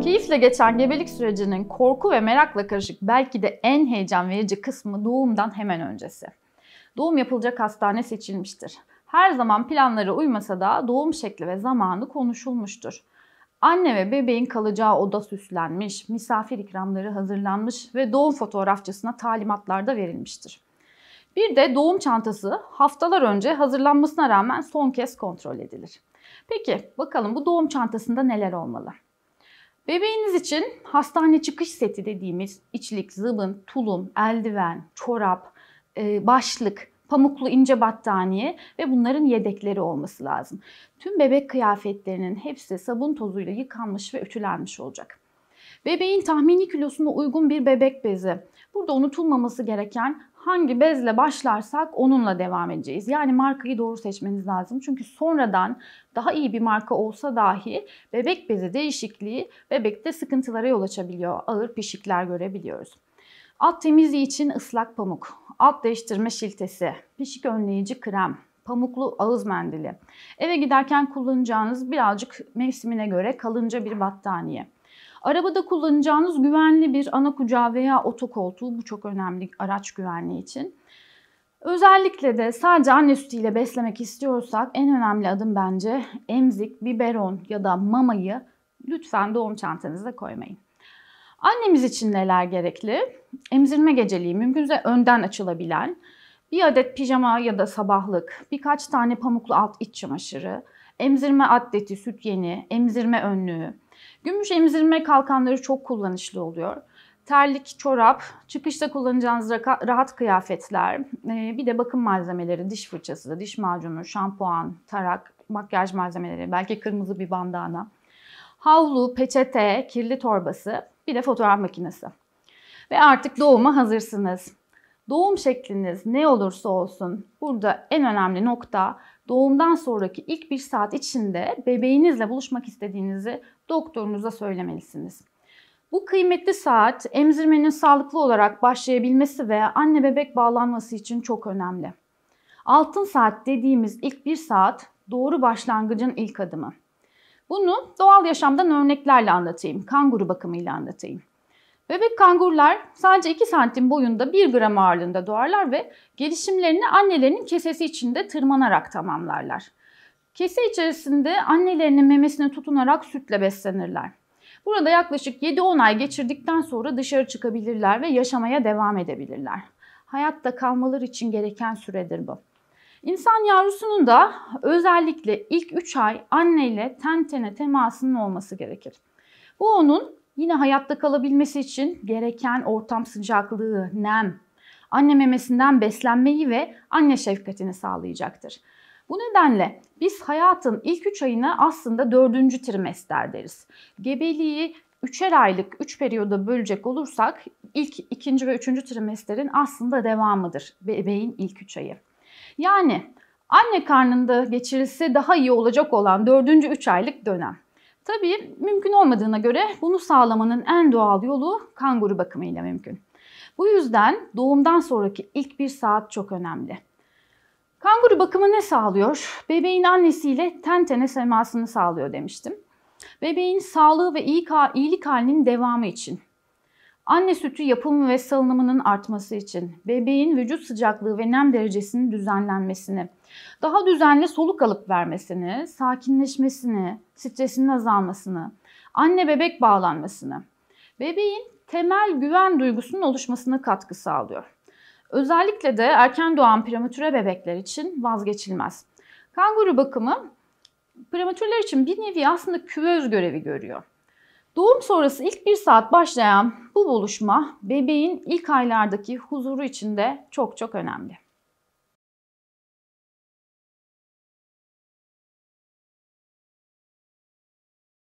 Keyifle geçen gebelik sürecinin korku ve merakla karışık belki de en heyecan verici kısmı doğumdan hemen öncesi. Doğum yapılacak hastane seçilmiştir. Her zaman planlara uymasa da doğum şekli ve zamanı konuşulmuştur. Anne ve bebeğin kalacağı oda süslenmiş, misafir ikramları hazırlanmış ve doğum fotoğrafçısına talimatlar da verilmiştir. Bir de doğum çantası haftalar önce hazırlanmasına rağmen son kez kontrol edilir. Peki bakalım bu doğum çantasında neler olmalı? Bebeğiniz için hastane çıkış seti dediğimiz içlik, zıbın, tulum, eldiven, çorap, e, başlık, pamuklu ince battaniye ve bunların yedekleri olması lazım. Tüm bebek kıyafetlerinin hepsi sabun tozuyla yıkanmış ve ütülenmiş olacak. Bebeğin tahmini kilosuna uygun bir bebek bezi. Burada unutulmaması gereken hangi bezle başlarsak onunla devam edeceğiz. Yani markayı doğru seçmeniz lazım. Çünkü sonradan daha iyi bir marka olsa dahi bebek bezi değişikliği bebekte sıkıntılara yol açabiliyor. Ağır pişikler görebiliyoruz. Alt temizliği için ıslak pamuk, alt değiştirme şiltesi, pişik önleyici krem, pamuklu ağız mendili. Eve giderken kullanacağınız birazcık mevsimine göre kalınca bir battaniye. Arabada kullanacağınız güvenli bir ana kucağı veya otokoltuğu bu çok önemli araç güvenliği için. Özellikle de sadece anne sütüyle beslemek istiyorsak en önemli adım bence emzik, biberon ya da mamayı lütfen doğum çantanıza koymayın. Annemiz için neler gerekli? Emzirme geceliği mümkünse önden açılabilen, bir adet pijama ya da sabahlık, birkaç tane pamuklu alt iç çamaşırı, emzirme atleti, süt yeni, emzirme önlüğü, Gümüş emzirme kalkanları çok kullanışlı oluyor. Terlik, çorap, çıkışta kullanacağınız rahat kıyafetler, e, bir de bakım malzemeleri, diş fırçası, diş macunu, şampuan, tarak, makyaj malzemeleri, belki kırmızı bir bandana, havlu, peçete, kirli torbası, bir de fotoğraf makinesi. Ve artık doğuma hazırsınız. Doğum şekliniz ne olursa olsun burada en önemli nokta doğumdan sonraki ilk bir saat içinde bebeğinizle buluşmak istediğinizi doktorunuza söylemelisiniz. Bu kıymetli saat emzirmenin sağlıklı olarak başlayabilmesi ve anne bebek bağlanması için çok önemli. Altın saat dediğimiz ilk bir saat doğru başlangıcın ilk adımı. Bunu doğal yaşamdan örneklerle anlatayım, kanguru bakımıyla anlatayım. Bebek kangurular sadece 2 santim boyunda 1 gram ağırlığında doğarlar ve gelişimlerini annelerinin kesesi içinde tırmanarak tamamlarlar. Kese içerisinde annelerinin memesine tutunarak sütle beslenirler. Burada yaklaşık 7-10 ay geçirdikten sonra dışarı çıkabilirler ve yaşamaya devam edebilirler. Hayatta kalmaları için gereken süredir bu. İnsan yavrusunun da özellikle ilk 3 ay anneyle ten tene temasının olması gerekir. Bu onun Yine hayatta kalabilmesi için gereken ortam sıcaklığı, nem, anne memesinden beslenmeyi ve anne şefkatini sağlayacaktır. Bu nedenle biz hayatın ilk 3 ayını aslında 4. trimester deriz. Gebeliği üçer aylık 3 üç periyoda bölecek olursak ilk ikinci ve üçüncü trimesterin aslında devamıdır bebeğin ilk 3 ayı. Yani anne karnında geçirilse daha iyi olacak olan dördüncü 3 aylık dönem. Tabii mümkün olmadığına göre bunu sağlamanın en doğal yolu kanguru bakımıyla mümkün. Bu yüzden doğumdan sonraki ilk bir saat çok önemli. Kanguru bakımı ne sağlıyor? Bebeğin annesiyle ten tene semasını sağlıyor demiştim. Bebeğin sağlığı ve iyilik halinin devamı için, anne sütü yapımı ve salınımının artması için, bebeğin vücut sıcaklığı ve nem derecesinin düzenlenmesini, daha düzenli soluk alıp vermesini, sakinleşmesini, stresinin azalmasını, anne bebek bağlanmasını, bebeğin temel güven duygusunun oluşmasına katkı sağlıyor. Özellikle de erken doğan prematüre bebekler için vazgeçilmez. Kanguru bakımı prematürler için bir nevi aslında küvöz görevi görüyor. Doğum sonrası ilk bir saat başlayan bu buluşma bebeğin ilk aylardaki huzuru için de çok çok önemli.